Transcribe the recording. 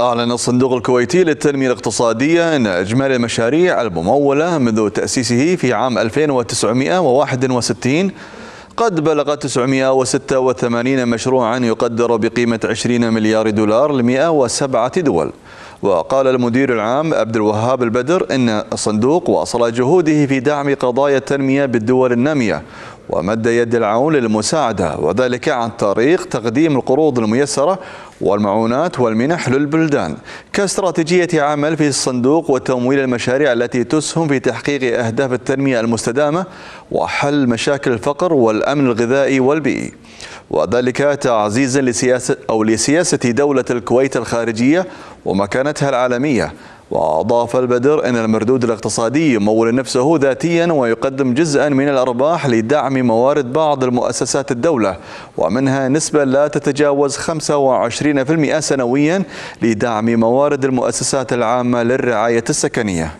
أعلن الصندوق الكويتي للتنمية الاقتصادية أن إجمالي المشاريع الممولة منذ تأسيسه في عام 1961 قد بلغ 986 مشروعا يقدر بقيمة 20 مليار دولار ل 107 دول وقال المدير العام عبد الوهاب البدر ان الصندوق واصل جهوده في دعم قضايا التنميه بالدول الناميه ومد يد العون للمساعدة وذلك عن طريق تقديم القروض الميسرة والمعونات والمنح للبلدان كاستراتيجية عمل في الصندوق وتمويل المشاريع التي تسهم في تحقيق أهداف التنمية المستدامة وحل مشاكل الفقر والأمن الغذائي والبيئي وذلك تعزيزا لسياسة أو لسياسة دولة الكويت الخارجية ومكانتها العالمية وأضاف البدر أن المردود الاقتصادي يمول نفسه ذاتيا ويقدم جزءا من الأرباح لدعم موارد بعض المؤسسات الدولة ومنها نسبة لا تتجاوز 25% سنويا لدعم موارد المؤسسات العامة للرعاية السكنية